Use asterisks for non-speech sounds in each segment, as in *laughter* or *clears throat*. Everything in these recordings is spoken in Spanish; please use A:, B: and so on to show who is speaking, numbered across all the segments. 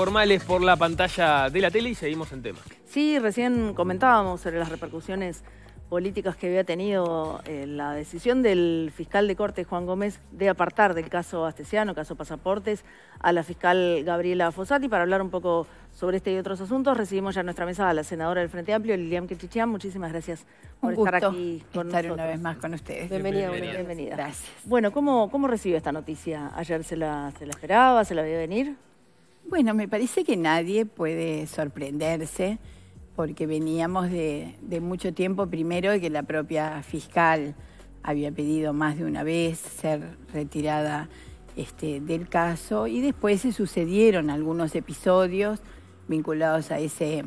A: formales por la pantalla de la tele y seguimos en tema.
B: Sí, recién comentábamos sobre las repercusiones políticas que había tenido eh, la decisión del fiscal de corte Juan Gómez de apartar del caso Astesiano, caso Pasaportes, a la fiscal Gabriela Fossati para hablar un poco sobre este y otros asuntos. Recibimos ya en nuestra mesa a la senadora del Frente Amplio, Lilian Kirchichián. Muchísimas gracias por estar aquí con nosotros. una vez más con ustedes. Bienvenida, bienvenida. Gracias. Bueno,
C: ¿cómo, ¿cómo recibe esta noticia? ¿Ayer se la, se la esperaba? ¿Se la veía venir? Bueno, me parece que nadie puede sorprenderse porque veníamos de, mucho tiempo primero de que la propia fiscal había pedido más de una vez ser retirada este, del caso y después se sucedieron algunos episodios vinculados a, ese,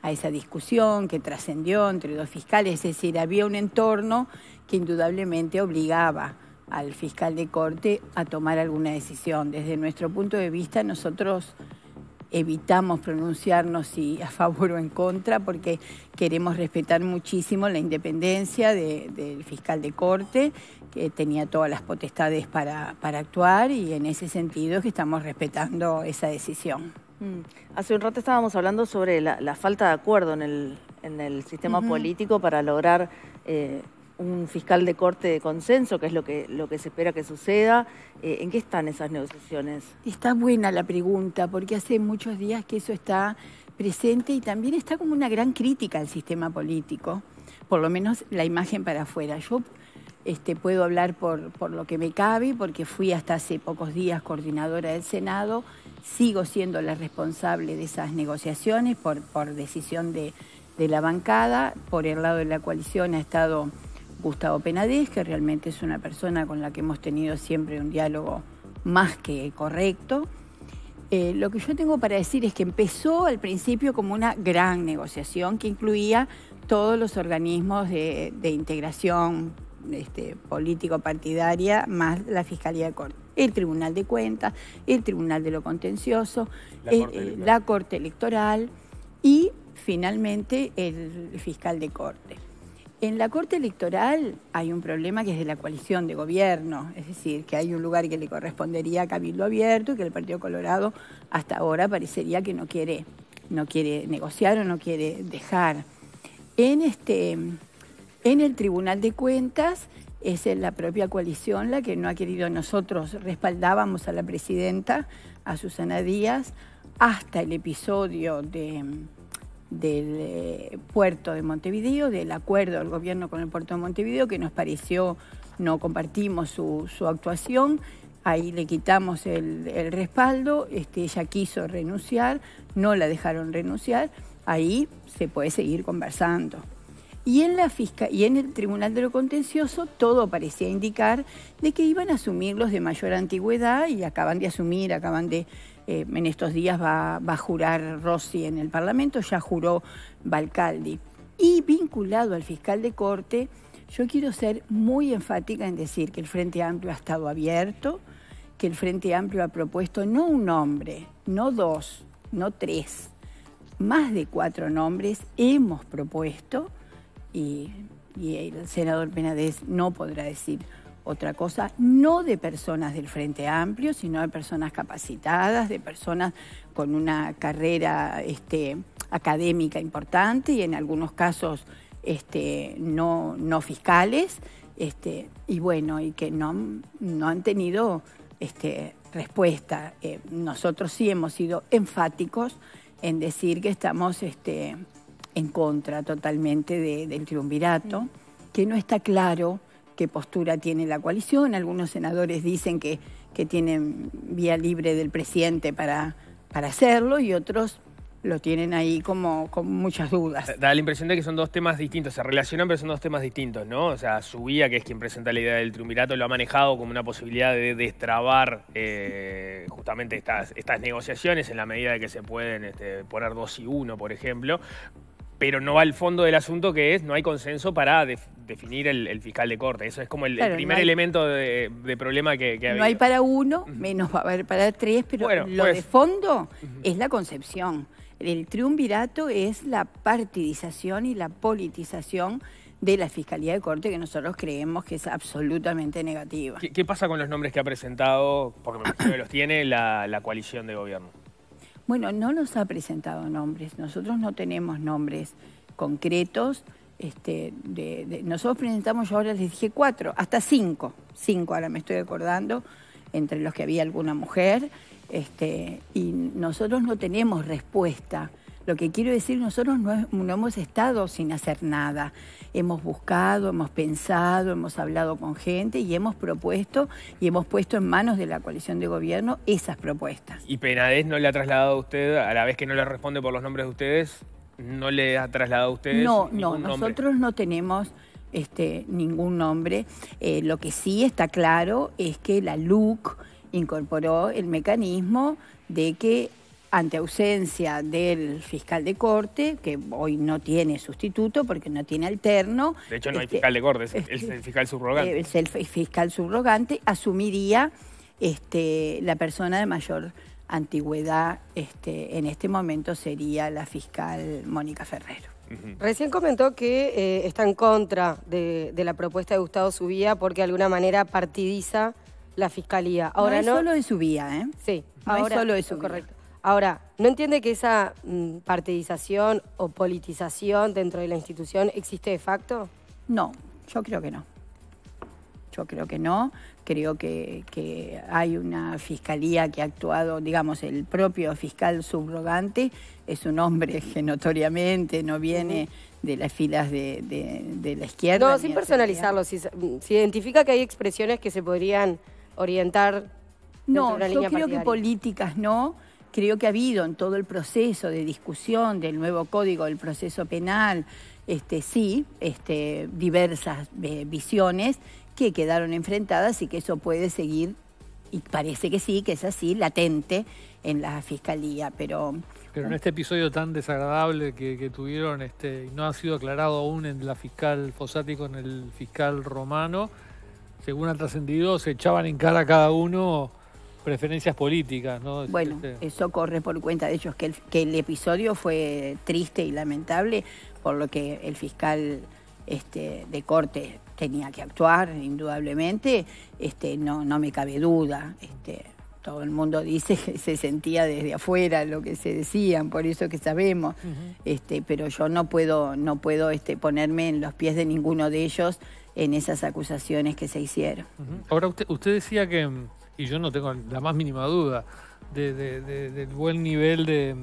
C: a esa discusión que trascendió entre los fiscales, es decir, había un entorno que indudablemente obligaba al fiscal de corte a tomar alguna decisión. Desde nuestro punto de vista, nosotros evitamos pronunciarnos si *laughs* a favor o en contra porque queremos respetar muchísimo la independencia del fiscal de corte que tenía todas las potestades para, para actuar y en ese sentido es que estamos respetando esa decisión. Mm. Hace un rato estábamos hablando sobre la, falta de acuerdo en el, en el sistema
B: político para lograr eh, un fiscal de corte de consenso, que es lo que, lo que se espera
C: que suceda. Eh, ¿En qué están esas negociaciones? Está buena la pregunta, porque hace muchos días que eso está presente y también está como una gran crítica al sistema político, por lo menos la imagen para afuera. Yo este, puedo hablar por, por lo que me cabe, porque fui hasta hace pocos días coordinadora del Senado, sigo siendo la responsable de esas negociaciones por, por decisión de, de la bancada, por el lado de la coalición ha estado Gustavo Penadez, que realmente es una persona con la que hemos tenido siempre un diálogo más que correcto. Eh, lo que yo tengo para decir es que empezó al principio como una gran negociación que incluía todos los organismos de, integración este, político-partidaria, más la Fiscalía de Corte, el Tribunal de Cuentas, el Tribunal de lo Contencioso, la, corte, eh, electoral. la corte Electoral y finalmente el fiscal de Corte. En la Corte Electoral hay un problema que es de la coalición de gobierno, es decir, que hay un lugar que le correspondería a Cabildo Abierto y que el Partido Colorado hasta ahora parecería que no quiere, no quiere negociar o no quiere dejar. En, este, en el Tribunal de Cuentas es la propia coalición la que no ha querido. Nosotros respaldábamos a la presidenta, a Susana Díaz, hasta el episodio de del eh, puerto de Montevideo, del acuerdo del gobierno con el puerto de Montevideo, que nos pareció, no compartimos su, su actuación, ahí le quitamos el, el respaldo, este, ella quiso renunciar, no la dejaron renunciar, ahí se puede seguir conversando. Y en, la y en el Tribunal de lo Contencioso todo parecía indicar de que iban a asumir los de mayor antigüedad y acaban de asumir, acaban de, eh, en estos días va, va a jurar Rossi en el Parlamento, ya juró Balcaldi. Y vinculado al fiscal de corte, yo quiero ser muy enfática en decir que el Frente Amplio ha estado abierto, que el Frente Amplio ha propuesto no un nombre, no dos, no tres, más de cuatro nombres hemos propuesto y, el senador Penades no podrá decir otra cosa, no de personas del Frente Amplio, sino de personas capacitadas, de personas con una carrera este, académica importante y en algunos casos este, no, fiscales, este, y bueno, y que no, no han tenido este, respuesta. Eh, nosotros sí hemos sido enfáticos en decir que estamos... Este, en contra totalmente del triunvirato, que no está claro qué postura tiene la coalición. Algunos senadores dicen que, que tienen vía libre del presidente para, para hacerlo y otros lo tienen ahí como con muchas dudas.
A: Da la impresión de que son dos temas distintos, se relacionan pero son dos temas distintos, ¿no? O sea, su Subía, que es quien presenta la idea del triunvirato, lo ha manejado como una posibilidad de destrabar eh, justamente estas, estas negociaciones en la medida de que se pueden este, poner dos y uno, por ejemplo, pero no va al fondo del asunto que es no hay consenso para definir el, fiscal de corte. Eso es como el, primer elemento de, problema que, que No hay para
C: uno, menos va a haber para tres, pero lo pues, de fondo es la concepción. El triunvirato es la partidización y la politización de la Fiscalía de Corte que nosotros creemos que es absolutamente negativa.
A: ¿Qué, qué pasa con los nombres que ha presentado, porque me imagino que los tiene, la coalición de gobierno?
C: Bueno, no nos ha presentado nombres. Nosotros no tenemos nombres concretos. Este, nosotros presentamos, yo ahora les dije cuatro, hasta cinco, cinco ahora me estoy acordando, entre los que había alguna mujer, este, y nosotros no tenemos respuesta. Lo que quiero decir, nosotros no, hemos estado sin hacer nada. Hemos buscado, hemos pensado, hemos hablado con gente y hemos propuesto y hemos puesto en manos de la coalición de gobierno esas propuestas.
A: ¿Y Penades no le ha trasladado a usted, a la vez que no le responde por los nombres de ustedes, no le ha trasladado a ustedes? No, no, nosotros
C: no tenemos... Este, ningún nombre. Eh, lo que sí está claro es que la LUC incorporó el mecanismo de que ante ausencia del fiscal de corte, que hoy no tiene sustituto porque no tiene alterno.
A: De hecho, no hay este, fiscal de corte, es el, este, fiscal subrogante.
C: Es el fiscal subrogante, asumiría este, la persona de mayor antigüedad este, en este momento sería la fiscal Mónica Ferrero. Recién comentó que eh, está en contra de, la propuesta de Gustavo Subía porque de alguna manera partidiza la fiscalía. Ahora no, es solo de Subía, ¿eh? Sí, no ahora es solo de Correcto. Ahora, ¿no entiende que esa mm, partidización o politización dentro de la institución existe de facto? No, yo creo que no. Yo creo que no. Creo que, hay una fiscalía que ha actuado, digamos, el propio fiscal subrogante es un hombre *laughs* que notoriamente no viene de las filas de, la izquierda. No, sin personalizarlo, si, mm, identifica que hay expresiones que se podrían orientar. No, yo creo que políticas no creo que ha habido en todo el proceso de discusión del nuevo código del proceso penal, este, sí, este, diversas eh, visiones que quedaron enfrentadas y que eso puede seguir, y parece que sí, que es así, latente en la fiscalía, pero...
D: Pero en este episodio tan desagradable que, tuvieron, este, no ha sido aclarado aún en la fiscal fosático, con el fiscal romano, según ha trascendido, se echaban en cara cada uno preferencias políticas, ¿no? Este, bueno,
C: este. eso corre por cuenta de ellos, que el, que el episodio fue triste y lamentable, por lo que el fiscal este, de corte tenía que actuar, indudablemente, este, no, no me cabe duda. Este, todo el mundo dice que se sentía desde afuera lo que se decían, por eso que sabemos. este, pero yo no puedo, no puedo este, ponerme en los pies de ninguno de ellos en esas acusaciones que se hicieron.
D: Ahora usted, usted decía que mm, y yo no tengo la más mínima duda del buen nivel de,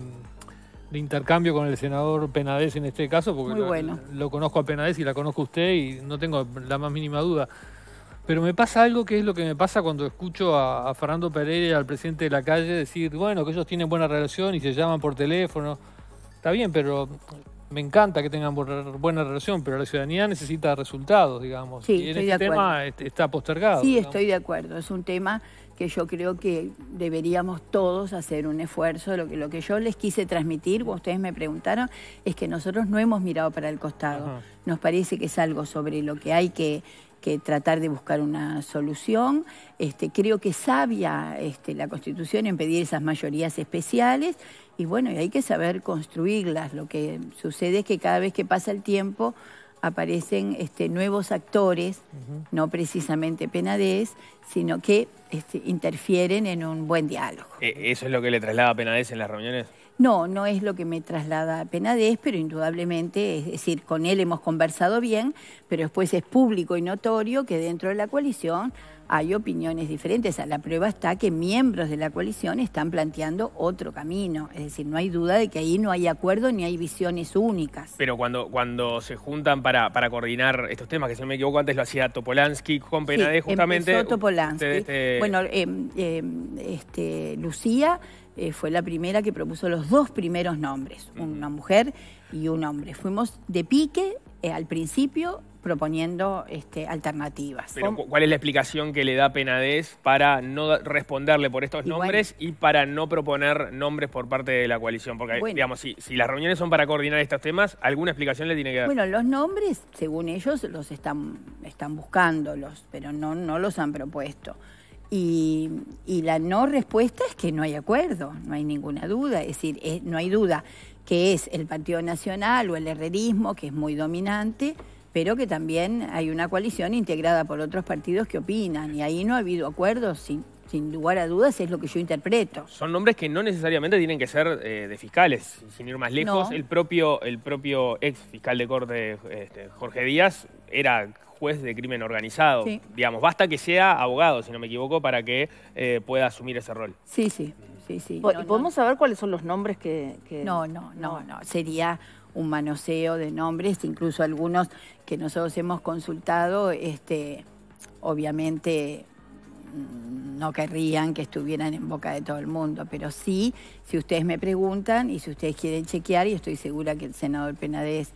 D: intercambio con el senador Penades en este caso, porque lo, conozco a Penades y la conozco usted y no tengo la más mínima duda. Pero me pasa algo que es lo que me pasa cuando escucho a, Fernando Pereira y al presidente de la calle decir, bueno, que ellos tienen buena relación y se llaman por teléfono. Está bien, pero me encanta que tengan buena relación, pero la ciudadanía necesita resultados, digamos. y en este tema este, está postergado. Sí, estoy
C: de acuerdo. Es un tema que yo creo que deberíamos todos hacer un esfuerzo. Lo que, lo que yo les quise transmitir, ustedes me preguntaron, es que nosotros no hemos mirado para el costado. Nos parece que es algo sobre lo que hay que, tratar de buscar una solución. Este, creo que sabia este, la Constitución en pedir esas mayorías especiales y bueno, y hay que saber construirlas. Lo que sucede es que cada vez que pasa el tiempo aparecen este, nuevos actores, no precisamente Penades, sino que este, interfieren en un buen diálogo.
A: ¿E-, ¿Eso es lo que le traslada a Penades en las reuniones?
C: No, no es lo que me traslada a Penades, pero indudablemente, es decir, con él hemos conversado bien, pero después es público y notorio que dentro de la coalición hay opiniones diferentes. la prueba está que miembros de la coalición están planteando otro camino. Es decir, no hay duda de que ahí no hay acuerdo ni hay visiones únicas.
A: Pero cuando, cuando se juntan para, para coordinar estos temas, que si no me equivoco antes lo hacía Topolansky con Penades, justamente. Topolansky. Este bueno,
C: em, em, este, Lucía eh, fue la primera que propuso los dos primeros nombres, una mujer y un hombre. Fuimos de pique eh, al principio proponiendo este, alternativas. Pero, ¿Cuál
A: es la explicación que le da Penades para no responderle por estos nombres y para no proponer nombres por parte de la coalición? Porque, digamos, si, si, las reuniones son para coordinar estos temas, alguna explicación le tiene que dar. Bueno,
C: los nombres, según ellos, los están, están buscándolos, pero no, no los han propuesto. Y, la no respuesta es que no hay acuerdo, no hay ninguna duda, es decir, eh, no hay duda que es el Partido Nacional o el herrerismo, que es muy dominante, pero que también hay una coalición integrada por otros partidos que opinan, y ahí no ha habido acuerdos sin, sin lugar a dudas es lo que yo interpreto. Son
A: nombres que no necesariamente tienen que ser eh, de fiscales, sin ir más lejos. El propio el propio ex fiscal de corte este, Jorge Díaz era juez de crimen organizado. Digamos, basta que sea abogado, si no me equivoco, para que eh, pueda asumir ese rol. Sí, sí, sí, sí. podemos
C: saber cuáles son los nombres que, No, no, no, no. Sería un manoseo de nombres, incluso algunos que nosotros hemos consultado, este, obviamente mm, no querrían que estuvieran en boca de todo el mundo, pero sí, si ustedes me preguntan y si ustedes quieren chequear, y estoy segura que el senador Penades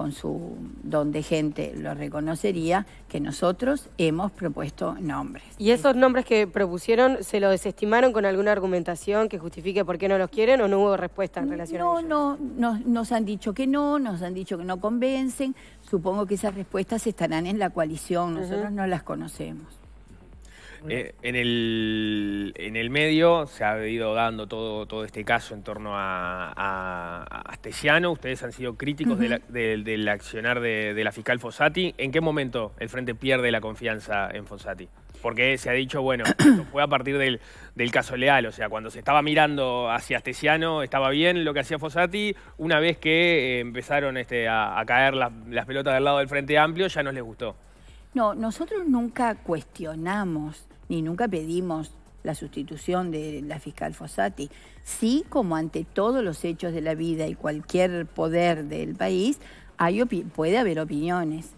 C: con su donde gente lo reconocería, que nosotros hemos propuesto nombres. ¿Y esos nombres que propusieron se lo desestimaron con alguna argumentación que justifique por qué no los quieren o no hubo respuesta en relación no, a No, no, nos han dicho que no, nos han dicho que no convencen. Supongo que esas respuestas estarán en la coalición, nosotros no las conocemos.
A: Eh, en, el, medio se ha ido dando todo, todo este caso en torno a, a, Astesiano. Ustedes han sido críticos del accionar de, la fiscal Fossati. ¿En qué momento el Frente pierde la confianza en Fossati? Porque se ha dicho, bueno, *clears throat* fue a partir del, del, caso Leal. O sea, cuando se estaba mirando hacia Astesiano, estaba bien lo que hacía Fossati. Una vez que eh, empezaron este, a, caer las pelotas del lado del Frente Amplio, ya no les gustó.
C: No, nosotros nunca cuestionamos ni nunca pedimos la sustitución de la fiscal Fossati. Sí, como ante todos los hechos de la vida y cualquier poder del país, hay puede haber opiniones.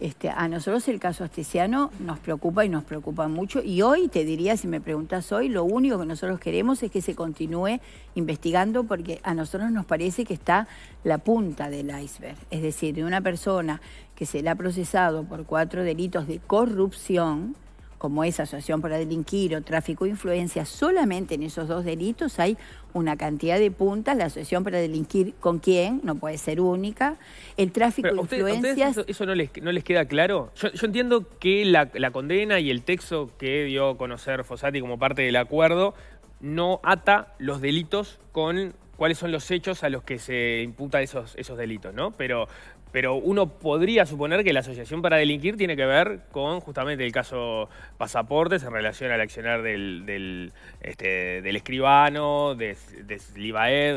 C: Este, a nosotros el caso astesiano nos preocupa y nos preocupa mucho. Y hoy, te diría, si me preguntas hoy, lo único que nosotros queremos es que se continúe investigando porque a nosotros nos parece que está la punta del iceberg. Es decir, de una persona que se le ha procesado por cuatro delitos de corrupción, como es asociación para delinquir o tráfico de influencias, solamente en esos dos delitos hay una cantidad de puntas. La asociación para delinquir con quién no puede ser única. El tráfico de influencias.
A: Eso, no, les, queda claro? Yo, entiendo que la, condena y el texto que dio a conocer Fossati como parte del acuerdo no ata los delitos con cuáles son los hechos a los que se imputan esos, esos delitos, ¿no? Pero pero uno podría suponer que la asociación para delinquir tiene que ver con justamente el caso Pasaportes en relación al accionar del, del, este, del escribano, de, de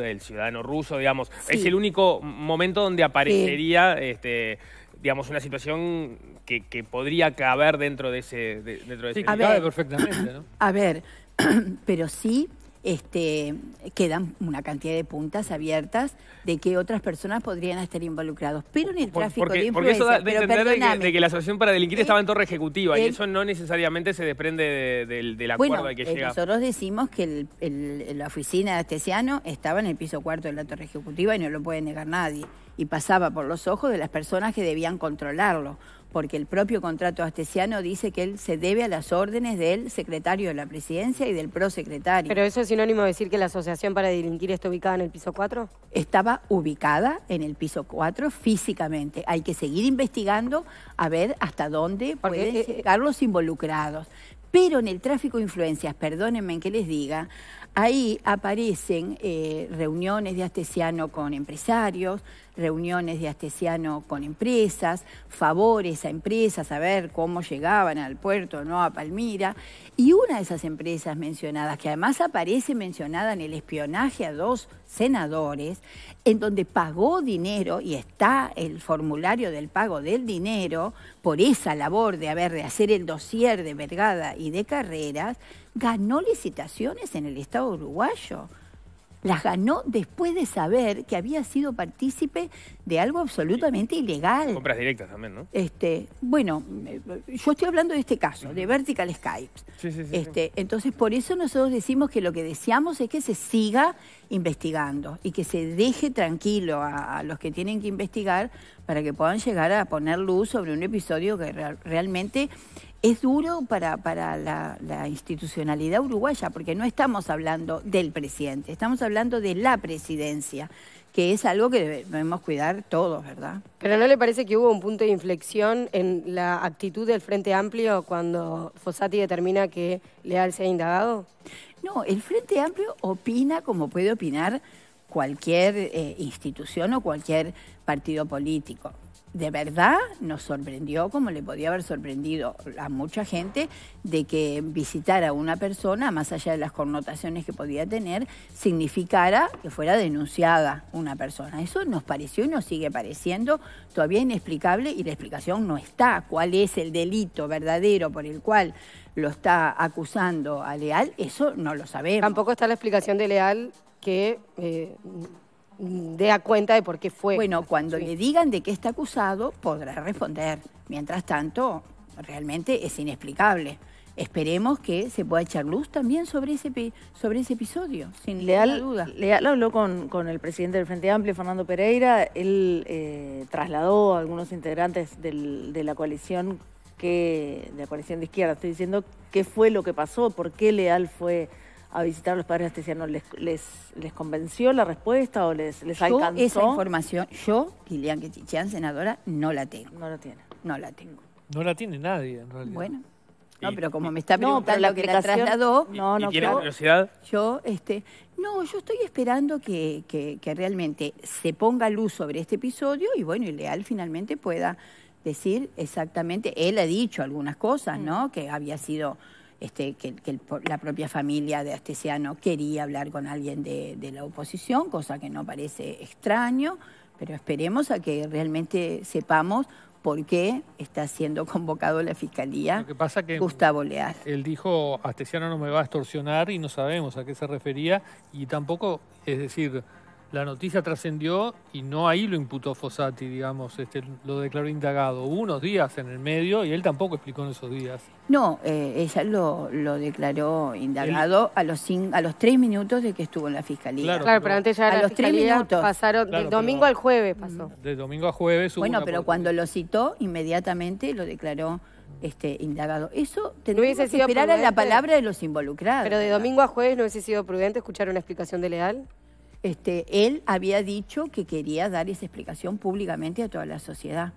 A: del ciudadano ruso, digamos. Es el único momento donde aparecería... Este, digamos, una situación que, podría caber dentro de ese... dentro de ese... perfectamente,
C: A ver, *clears throat* pero sí este, quedan una cantidad de puntas abiertas de que otras personas podrían estar involucrados, Pero en el tráfico de influencia... Porque eso de que,
A: la Asociación para Delinquir estaba en torre ejecutiva y eso no necesariamente se desprende del de, acuerdo que eh, llega. nosotros
C: decimos que la oficina de Astesiano estaba en el piso cuarto de la torre ejecutiva y no lo puede negar nadie. Y pasaba por los ojos de las personas que debían controlarlo porque el propio contrato astesiano dice que él se debe a las órdenes del secretario de la presidencia y del prosecretario. ¿Pero eso es sinónimo de decir que la Asociación para Delinquir está ubicada en el piso 4? Estaba ubicada en el piso 4 físicamente. Hay que seguir investigando a ver hasta dónde pueden eh, llegar los involucrados. Pero en el tráfico de influencias, perdónenme que les diga, ahí aparecen eh, reuniones de Astesiano con empresarios, reuniones de Astesiano con empresas, favores a empresas, a ver cómo llegaban al puerto, no a Palmira. Y una de esas empresas mencionadas, que además aparece mencionada en el espionaje a dos senadores, en donde pagó dinero, y está el formulario del pago del dinero, por esa labor de haber de hacer el dossier de Vergada y de Carreras, ganó licitaciones en el Estado uruguayo. Las ganó después de saber que había sido partícipe de algo absolutamente ilegal.
A: Compras directas también, ¿no?
C: Este, bueno, eh, yo estoy hablando de este caso, de Vertical Skype.
A: Sí, sí, sí, este,
C: Entonces, por eso nosotros decimos que lo que deseamos es que se siga investigando y que se deje tranquilo a, los que tienen que investigar para que puedan llegar a poner luz sobre un episodio que realmente es duro para, la, institucionalidad uruguaya, porque no estamos hablando del presidente, estamos hablando de la presidencia, que es algo que debemos cuidar todos, ¿verdad? Pero ¿no le parece que hubo un punto de inflexión en la actitud del Frente Amplio cuando Fossati determina que Leal se ha indagado? No, el Frente Amplio opina como puede opinar cualquier eh, institución o cualquier partido político. De verdad nos sorprendió, como le podía haber sorprendido a mucha gente, de que visitar a una persona, más allá de las connotaciones que podía tener, significara que fuera denunciada una persona. Eso nos pareció y nos sigue pareciendo todavía inexplicable y la explicación no está. ¿Cuál es el delito verdadero por el cual lo está acusando a Leal? Eso no lo sabemos. Tampoco está la explicación de Leal que eh, dé a cuenta de por qué fue. Bueno, cuando le digan de qué está acusado, podrá responder. Mientras tanto, realmente es inexplicable. Esperemos que se pueda echar luz también sobre ese sobre ese episodio, sin Leal, duda. Leal habló con,
B: el presidente del Frente Amplio, Fernando Pereira. Él eh, trasladó a algunos integrantes de la coalición que de la coalición de izquierda, estoy diciendo qué fue lo que pasó, por qué Leal fue a visitar a los padres astesianos, ¿les, les, les convenció la respuesta
C: o les, les
D: alcanzó? esa
C: información, yo, Lilian Quetichán, senadora, no la tengo. No la tiene. No la tengo.
D: No la tiene nadie, en realidad. Bueno. No, pero como me está preguntando la que la
C: trasladó, no, no, curiosidad? Yo, este, no, yo estoy esperando que, que, que, realmente se ponga luz sobre este episodio y bueno, y Leal finalmente pueda decir exactamente, él ha dicho algunas cosas, mm. ¿no? Que había sido este, que, la propia familia de Astesiano quería hablar con alguien de, la oposición, cosa que no parece extraño, pero esperemos a que realmente sepamos por qué está siendo *laughs* convocado la fiscalía Lo que pasa que Gustavo Leal.
D: Él dijo, Astesiano no me va a extorsionar y no sabemos a qué se refería y tampoco, es decir la noticia trascendió y no ahí lo imputó Fossati, digamos, este, lo declaró indagado. unos días en el medio y él tampoco explicó en esos días.
C: No, eh, ella lo, lo, declaró indagado a los a los tres minutos de que estuvo en la fiscalía. Claro, claro pero, antes ya a la los tres minutos pasaron del domingo al jueves pasó.
D: Mm, de domingo a jueves. Hubo bueno, pero cuando lo citó
C: inmediatamente lo declaró este, indagado. Eso tendría que esperar a la palabra de los involucrados. Pero de domingo a jueves no hubiese sido prudente escuchar una explicación de leal. Este, él había dicho que quería dar esa explicación públicamente a toda la sociedad.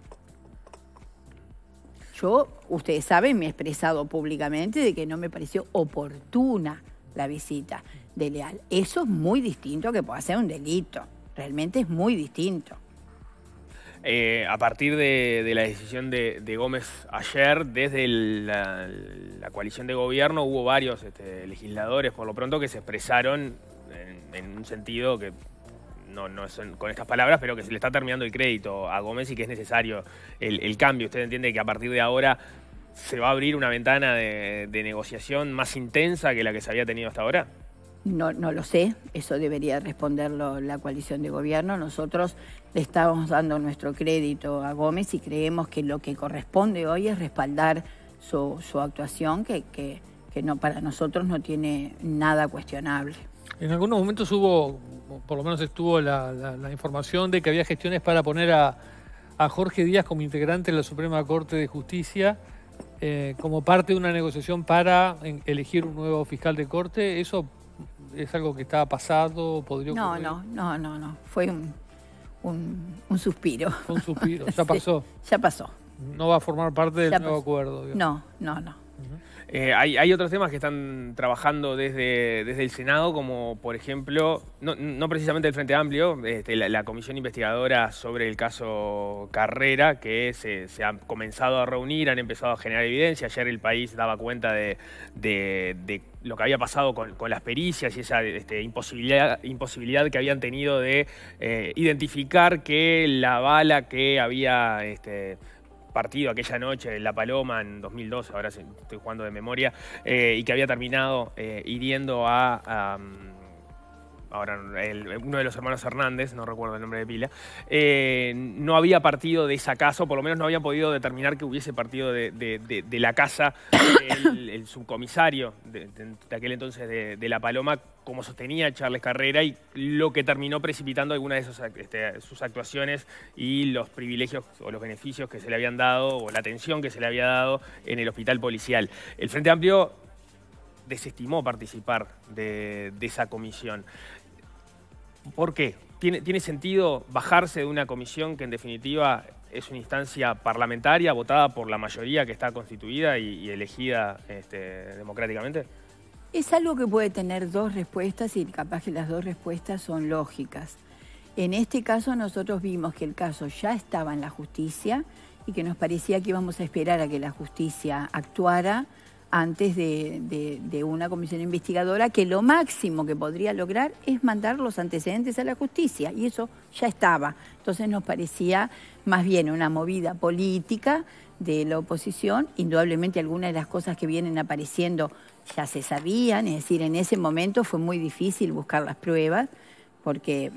C: Yo, ustedes saben, me he expresado públicamente de que no me pareció oportuna la visita de Leal. Eso es muy distinto a que pueda ser un delito. Realmente es muy distinto.
A: Eh, a partir de, la decisión de, Gómez ayer, desde la, coalición de gobierno hubo varios este, legisladores, por lo pronto, que se expresaron en, un sentido que no, no es con estas palabras, pero que se le está terminando el crédito a Gómez y que es necesario el, cambio. Usted entiende que a partir de ahora se va a abrir una ventana de, negociación más intensa que la que se había tenido hasta ahora.
C: No, no lo sé, eso debería responderlo la coalición de gobierno. Nosotros le estamos dando nuestro crédito a Gómez y creemos que lo que corresponde hoy es respaldar su, su actuación, que, que, que no, para nosotros no tiene nada cuestionable.
D: En algunos momentos hubo, por lo menos estuvo la, información de que había gestiones para poner a, Jorge Díaz como integrante de la Suprema Corte de Justicia eh, como parte de una negociación para elegir un nuevo fiscal de corte. ¿Eso es algo que estaba pasado? ¿Podría no, no,
C: no, no, no. Fue un, un, suspiro. Fue un suspiro, *laughs* ya pasó. ya pasó.
D: No va a formar parte del nuevo acuerdo. No, no, no.
A: Eh, hay, otros temas que están trabajando desde, desde el Senado, como por ejemplo, no, precisamente el Frente Amplio, este, la, comisión investigadora sobre el caso Carrera, que se, ha han comenzado a reunir, han empezado a generar evidencia. Ayer el país daba cuenta de, lo que había pasado con, las pericias y esa este, imposibilidad, imposibilidad que habían tenido de eh, identificar que la bala que había... Este, partido aquella noche en La Paloma en 2012, ahora estoy jugando de memoria, eh, y que había terminado eh, hiriendo a ahora uno de los hermanos Hernández, no recuerdo el nombre de pila, eh, no había partido de esa casa, o por lo menos no había podido determinar que hubiese partido de, la casa el, subcomisario de, aquel entonces de, La Paloma, como sostenía Charles Carrera, y lo que terminó precipitando algunas de este, sus actuaciones y los privilegios o los beneficios que se le habían dado, o la atención que se le había dado en el hospital policial. El Frente Amplio desestimó participar de esa comisión. ¿Por qué? ¿Tiene, sentido bajarse de una comisión que en definitiva es una instancia parlamentaria votada por la mayoría que está constituida y, elegida este, democráticamente?
C: Es algo que puede tener dos respuestas y capaz que las dos respuestas son lógicas. En este caso nosotros vimos que el caso ya estaba en la justicia y que nos parecía que íbamos a esperar a que la justicia actuara antes de, una comisión investigadora que lo máximo que podría lograr es mandar los antecedentes a la justicia y eso ya estaba. Entonces nos parecía más bien una movida política de la oposición, indudablemente algunas de las cosas que vienen apareciendo ya se sabían, es decir, en ese momento fue muy difícil buscar las pruebas porque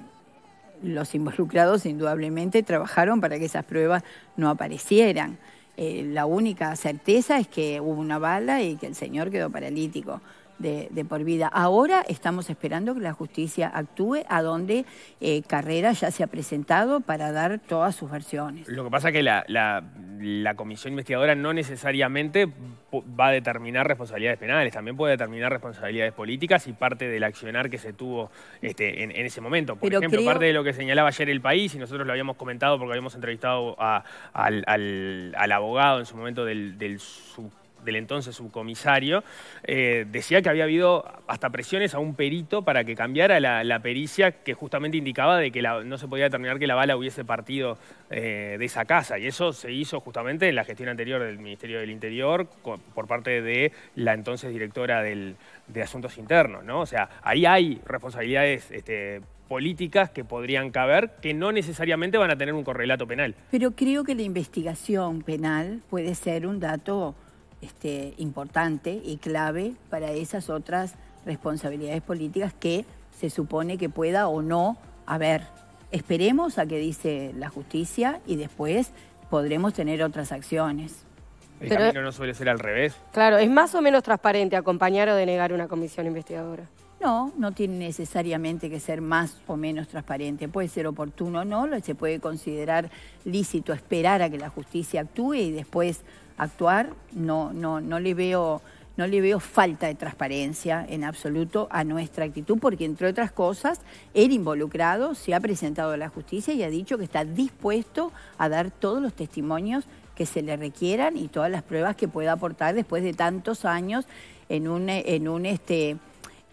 C: los involucrados indudablemente trabajaron para que esas pruebas no aparecieran. Eh, la única certeza es que hubo una bala y que el señor quedó paralítico de, por vida. Ahora estamos esperando que la justicia actúe a donde eh, Carrera ya se ha presentado para dar todas sus versiones.
A: Lo que pasa es que la, comisión investigadora no necesariamente va a determinar responsabilidades penales, también puede determinar responsabilidades políticas y parte del accionar que se tuvo este, en, ese momento. Por ejemplo, parte de lo que señalaba ayer el país, y nosotros lo habíamos comentado porque habíamos entrevistado al, abogado en su momento del, del del entonces subcomisario, eh, decía que había habido hasta presiones a un perito para que cambiara la, pericia que justamente indicaba de que no se podía determinar que la bala hubiese partido eh, de esa casa. Y eso se hizo justamente en la gestión anterior del Ministerio del Interior por parte de la entonces directora de Asuntos Internos. ¿no? O sea, ahí hay responsabilidades este, políticas que podrían caber que no necesariamente van a tener un correlato penal.
C: Pero creo que la investigación penal puede ser un dato este, importante y clave para esas otras responsabilidades políticas que se supone que pueda o no haber. Esperemos a que dice la justicia y después podremos tener otras acciones.
A: Pero, no suele ser al revés. Claro,
C: es más o menos transparente acompañar o denegar una comisión investigadora. No, no tiene necesariamente que ser más o menos transparente. Puede ser oportuno o no, se puede considerar lícito esperar a que la justicia actúe y después actuar, no, no, no le veo no le veo falta de transparencia en absoluto a nuestra actitud, porque entre otras cosas, el involucrado se ha presentado a la justicia y ha dicho que está dispuesto a dar todos los testimonios que se le requieran y todas las pruebas que pueda aportar después de tantos años en un, eh, en un este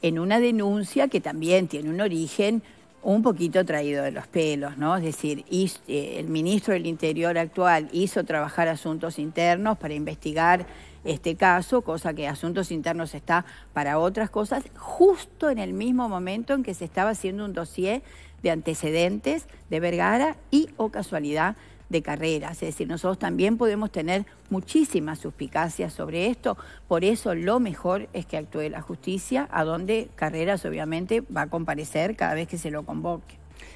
C: en una denuncia que también tiene un origen un poquito traído de los pelos, ¿no? Es decir, eh, el ministro del Interior actual hizo trabajar asuntos internos para investigar este caso, cosa que asuntos internos está para otras cosas, justo en el mismo momento en que se estaba haciendo un dossier de antecedentes de Vergara y, o casualidad, de carreras. Es decir, nosotros también podemos tener muchísimas suspicacias sobre esto. Por eso lo mejor es que actúe la justicia, a donde Carreras obviamente va a comparecer cada vez que se lo convoque.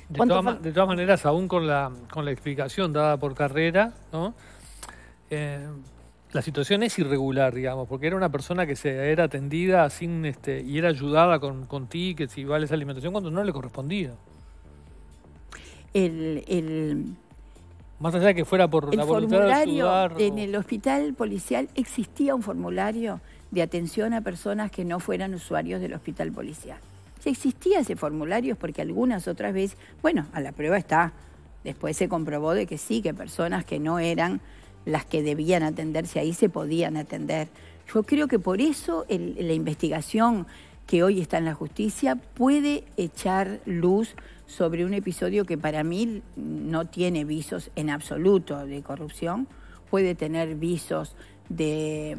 C: De, todas,
D: maneras, aún con la, con la explicación dada por Carreras, ¿no? Eh, la situación es irregular, digamos, porque era una persona que se era atendida sin, este, y era ayudada con, tickets y vales de alimentación cuando no le correspondía. el, más allá de que fuera por el la formulario En
C: el hospital policial existía un formulario de atención a personas que no fueran usuarios del hospital policial. Si existía ese formulario porque algunas otras veces, bueno, a la prueba está. Después se comprobó de que sí, que personas que no eran las que debían atenderse ahí se podían atender. Yo creo que por eso la investigación que hoy está en la justicia puede echar luz sobre un episodio que para mí no tiene visos en absoluto de corrupción, puede tener visos de,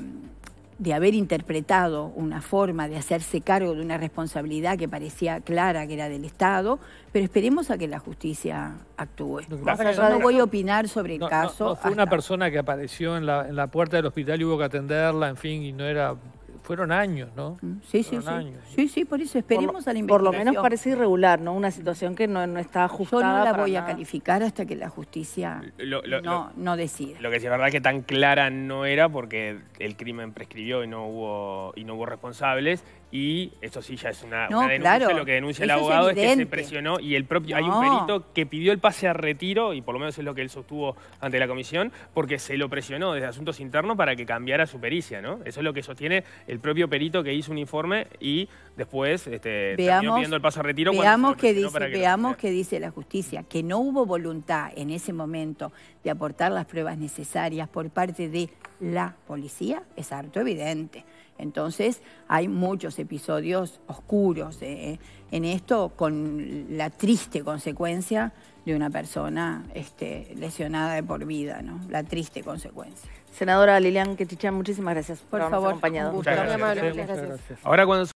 C: de haber interpretado una forma de hacerse cargo de una responsabilidad que parecía clara que era del Estado, pero esperemos a que la justicia
D: actúe. Yo no voy
C: a opinar sobre el
D: caso. fue una persona que apareció en la, en la puerta del hospital y hubo que atenderla, en fin, y no era fueron años, ¿no? Mm, sí, sí, sí.
B: Sí, sí, por eso esperemos por, a Por lo menos parece irregular, ¿no? Una situación que no, no está
C: ajustada. Yo no la voy a calificar hasta que la justicia
A: no, decida. Lo que sí es verdad que tan clara no era porque el crimen prescribió y no hubo, y no hubo responsables. Y eso sí ya es una, no, denuncia. lo que denuncia el abogado es, que se presionó y el propio. Hay un perito que pidió el pase a retiro, y por lo menos es lo que él sostuvo ante la comisión, porque se lo presionó desde asuntos internos para que cambiara su pericia, ¿no? Eso es lo que sostiene el el propio perito que hizo un informe y después este, veamos, el paso a retiro. Veamos, qué dice, veamos
C: que dice la justicia, que no hubo voluntad en ese momento de aportar las pruebas necesarias por parte de la policía, es harto evidente. Entonces hay muchos episodios oscuros eh, en esto con la triste consecuencia de una persona este, lesionada de por vida, ¿no? La triste
D: consecuencia.
C: Senadora Lilian Quetichán, muchísimas gracias por,
A: por favor, habernos acompañado. Un gusto. Muchas gracias. Muy Gracias.
D: Ahora cuando